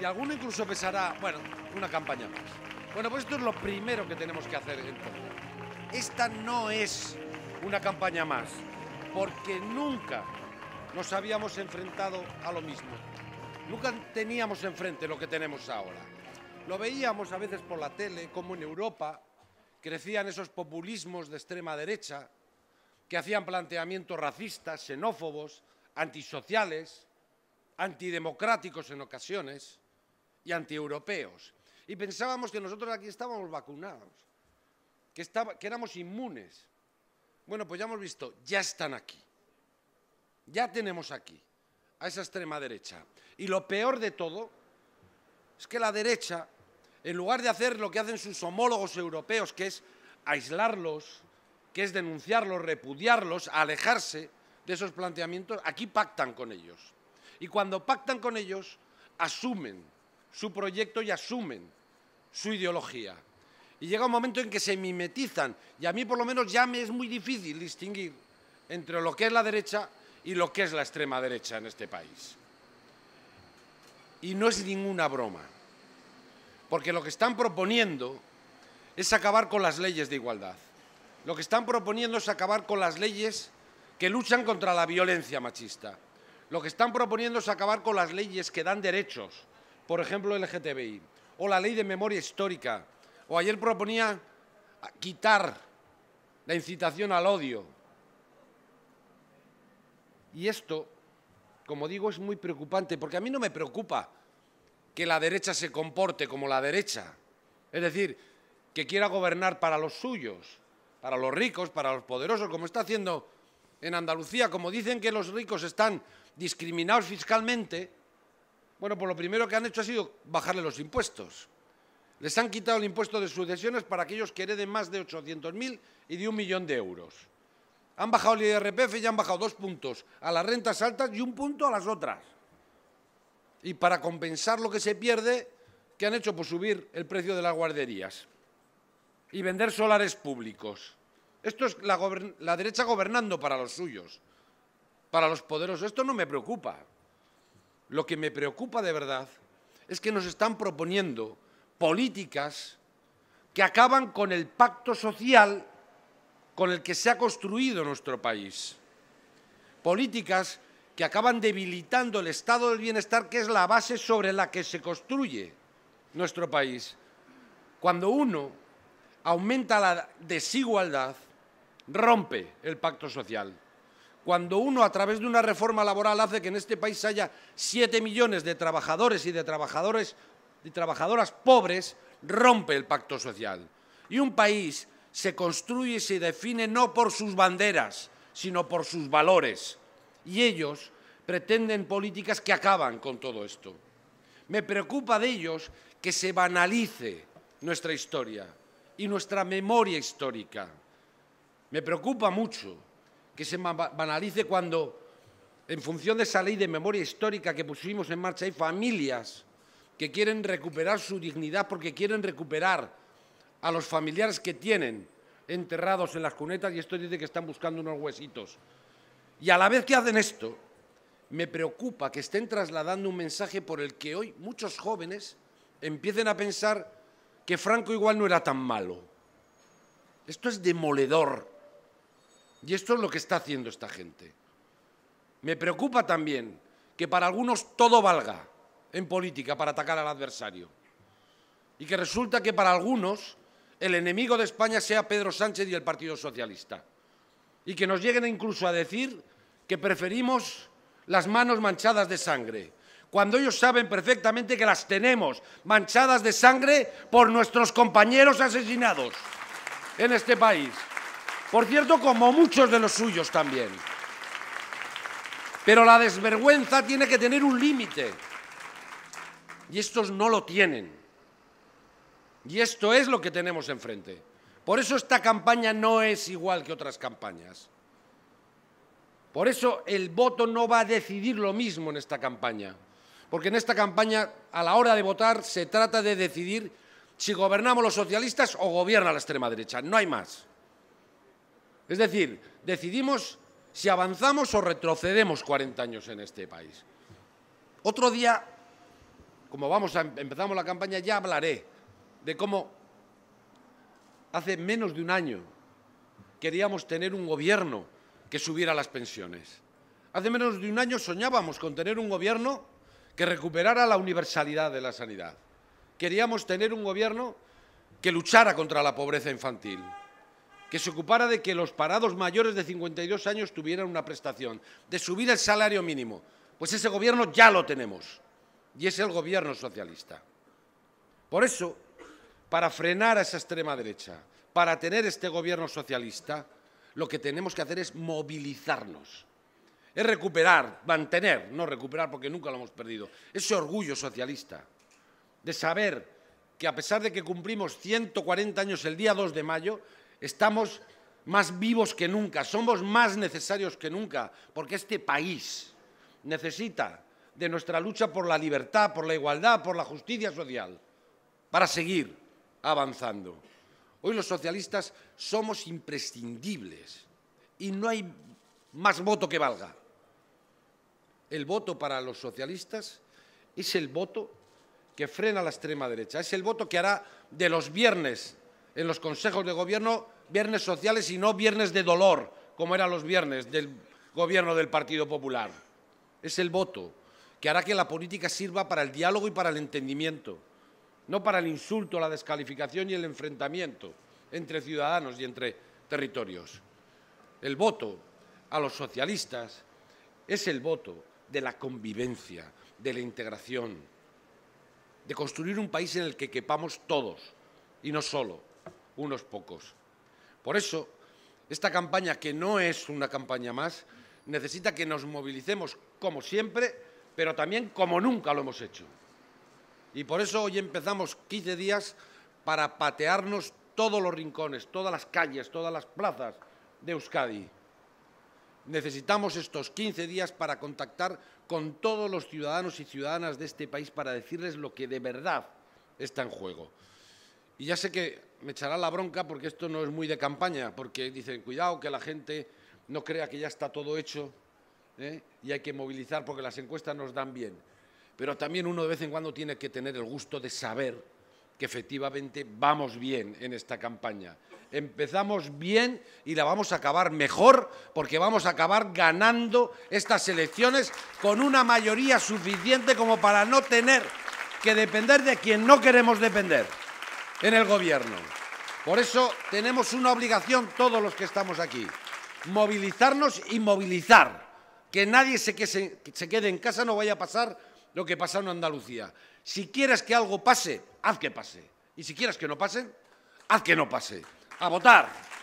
Y alguno incluso pensará, bueno, una campaña más. Bueno, pues esto es lo primero que tenemos que hacer entonces. Esta no es una campaña más, porque nunca nos habíamos enfrentado a lo mismo. Nunca teníamos enfrente lo que tenemos ahora. Lo veíamos a veces por la tele, como en Europa crecían esos populismos de extrema derecha que hacían planteamientos racistas, xenófobos, antisociales, antidemocráticos en ocasiones y antieuropeos. Y pensábamos que nosotros aquí estábamos vacunados, que, que éramos inmunes. Bueno, pues ya hemos visto, ya están aquí. Ya tenemos aquí a esa extrema derecha. Y lo peor de todo es que la derecha, en lugar de hacer lo que hacen sus homólogos europeos, que es aislarlos, que es denunciarlos, repudiarlos, alejarse de esos planteamientos, aquí pactan con ellos. Y cuando pactan con ellos, asumen su proyecto y asumen su ideología. Y llega un momento en que se mimetizan y a mí por lo menos ya me es muy difícil distinguir entre lo que es la derecha y lo que es la extrema derecha en este país. Y no es ninguna broma, porque lo que están proponiendo es acabar con las leyes de igualdad. Lo que están proponiendo es acabar con las leyes que luchan contra la violencia machista. Lo que están proponiendo es acabar con las leyes que dan derechos por ejemplo, LGTBI, o la ley de memoria histórica, o ayer proponía quitar la incitación al odio. Y esto, como digo, es muy preocupante, porque a mí no me preocupa que la derecha se comporte como la derecha, es decir, que quiera gobernar para los suyos, para los ricos, para los poderosos, como está haciendo en Andalucía, como dicen que los ricos están discriminados fiscalmente, bueno, pues lo primero que han hecho ha sido bajarle los impuestos. Les han quitado el impuesto de sucesiones para aquellos que hereden más de 800.000 y de un millón de euros. Han bajado el IRPF y han bajado dos puntos a las rentas altas y un punto a las otras. Y para compensar lo que se pierde, ¿qué han hecho? Pues subir el precio de las guarderías y vender solares públicos. Esto es la, la derecha gobernando para los suyos, para los poderosos. Esto no me preocupa. Lo que me preocupa de verdad es que nos están proponiendo políticas que acaban con el pacto social con el que se ha construido nuestro país. Políticas que acaban debilitando el estado del bienestar, que es la base sobre la que se construye nuestro país. Cuando uno aumenta la desigualdad, rompe el pacto social cuando uno a través de una reforma laboral hace que en este país haya siete millones de trabajadores y de trabajadoras pobres, rompe el pacto social. Y un país se construye y se define no por sus banderas, sino por sus valores. Y ellos pretenden políticas que acaban con todo esto. Me preocupa de ellos que se banalice nuestra historia y nuestra memoria histórica. Me preocupa mucho que se banalice cuando, en función de esa ley de memoria histórica que pusimos en marcha, hay familias que quieren recuperar su dignidad porque quieren recuperar a los familiares que tienen enterrados en las cunetas y esto dice que están buscando unos huesitos. Y a la vez que hacen esto, me preocupa que estén trasladando un mensaje por el que hoy muchos jóvenes empiecen a pensar que Franco igual no era tan malo. Esto es demoledor. Y esto es lo que está haciendo esta gente. Me preocupa también que para algunos todo valga en política para atacar al adversario. Y que resulta que para algunos el enemigo de España sea Pedro Sánchez y el Partido Socialista. Y que nos lleguen incluso a decir que preferimos las manos manchadas de sangre, cuando ellos saben perfectamente que las tenemos manchadas de sangre por nuestros compañeros asesinados en este país. Por cierto, como muchos de los suyos también. Pero la desvergüenza tiene que tener un límite. Y estos no lo tienen. Y esto es lo que tenemos enfrente. Por eso esta campaña no es igual que otras campañas. Por eso el voto no va a decidir lo mismo en esta campaña. Porque en esta campaña, a la hora de votar, se trata de decidir si gobernamos los socialistas o gobierna la extrema derecha. No hay más. Es decir, decidimos si avanzamos o retrocedemos 40 años en este país. Otro día, como vamos a, empezamos la campaña, ya hablaré de cómo hace menos de un año queríamos tener un gobierno que subiera las pensiones. Hace menos de un año soñábamos con tener un gobierno que recuperara la universalidad de la sanidad. Queríamos tener un gobierno que luchara contra la pobreza infantil que se ocupara de que los parados mayores de 52 años tuvieran una prestación, de subir el salario mínimo. Pues ese gobierno ya lo tenemos, y es el gobierno socialista. Por eso, para frenar a esa extrema derecha, para tener este gobierno socialista, lo que tenemos que hacer es movilizarnos, es recuperar, mantener, no recuperar porque nunca lo hemos perdido, ese orgullo socialista de saber que a pesar de que cumplimos 140 años el día 2 de mayo, Estamos más vivos que nunca, somos más necesarios que nunca, porque este país necesita de nuestra lucha por la libertad, por la igualdad, por la justicia social, para seguir avanzando. Hoy los socialistas somos imprescindibles y no hay más voto que valga. El voto para los socialistas es el voto que frena la extrema derecha, es el voto que hará de los viernes en los consejos de gobierno viernes sociales y no viernes de dolor, como eran los viernes del gobierno del Partido Popular. Es el voto que hará que la política sirva para el diálogo y para el entendimiento, no para el insulto, la descalificación y el enfrentamiento entre ciudadanos y entre territorios. El voto a los socialistas es el voto de la convivencia, de la integración, de construir un país en el que quepamos todos y no solo unos pocos. Por eso, esta campaña, que no es una campaña más, necesita que nos movilicemos como siempre, pero también como nunca lo hemos hecho. Y por eso hoy empezamos 15 días para patearnos todos los rincones, todas las calles, todas las plazas de Euskadi. Necesitamos estos 15 días para contactar con todos los ciudadanos y ciudadanas de este país para decirles lo que de verdad está en juego. Y ya sé que me echará la bronca porque esto no es muy de campaña, porque dicen, cuidado, que la gente no crea que ya está todo hecho ¿eh? y hay que movilizar porque las encuestas nos dan bien. Pero también uno de vez en cuando tiene que tener el gusto de saber que efectivamente vamos bien en esta campaña. Empezamos bien y la vamos a acabar mejor porque vamos a acabar ganando estas elecciones con una mayoría suficiente como para no tener que depender de quien no queremos depender en el gobierno. Por eso tenemos una obligación todos los que estamos aquí, movilizarnos y movilizar, que nadie se, quede en casa, no vaya a pasar lo que pasa en Andalucía. Si quieres que algo pase, haz que pase. Y si quieres que no pase, haz que no pase. A votar.